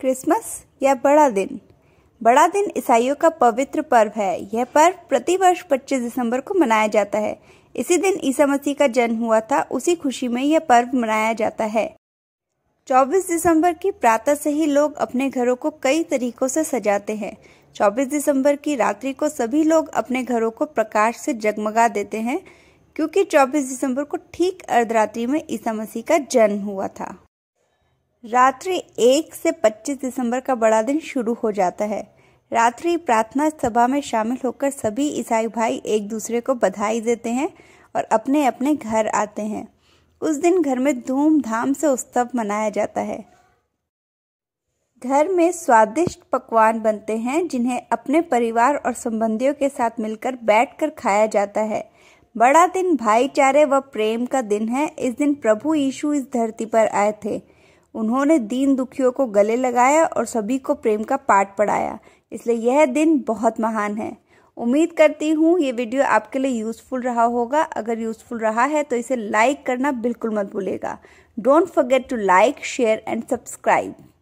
Christmas या बड़ा दिन बड़ा दिन ईसाइयों का पवित्र पर्व है यह पर्व प्रतिवर्ष 25 दिसंबर को मनाया जाता है इसी दिन ईसा मसीह का जन्म हुआ था उसी खुशी में यह पर्व मनाया जाता है 24 दिसंबर की प्रातः से ही लोग अपने घरों को कई तरीकों से सजाते हैं 24 दिसंबर की रात्रि को सभी लोग अपने घरों को प्रकाश से जगमगा देते हैं क्योंकि 24 दिसंबर को ठीक अर्धरात्रि में ईसा मसीह का जन्म हुआ था रात्रि एक से पच्चीस दिसंबर का बड़ा दिन शुरू हो जाता है रात्रि प्रार्थना सभा में शामिल होकर सभी ईसाई भाई एक दूसरे को बधाई देते हैं और अपने अपने घर आते हैं उस दिन घर में धूमधाम से उत्सव मनाया जाता है घर में स्वादिष्ट पकवान बनते हैं जिन्हें अपने परिवार और संबंधियों के साथ मिलकर बैठकर खाया जाता है बड़ा दिन भाईचारे व प्रेम का दिन है इस दिन प्रभु यीशु इस धरती पर आए थे उन्होंने दीन दुखियों को गले लगाया और सभी को प्रेम का पाठ पढ़ाया इसलिए यह दिन बहुत महान है उम्मीद करती हूँ ये वीडियो आपके लिए यूज़फुल रहा होगा अगर यूज़फुल रहा है तो इसे लाइक करना बिल्कुल मत भूलेगा don't forget to like share and subscribe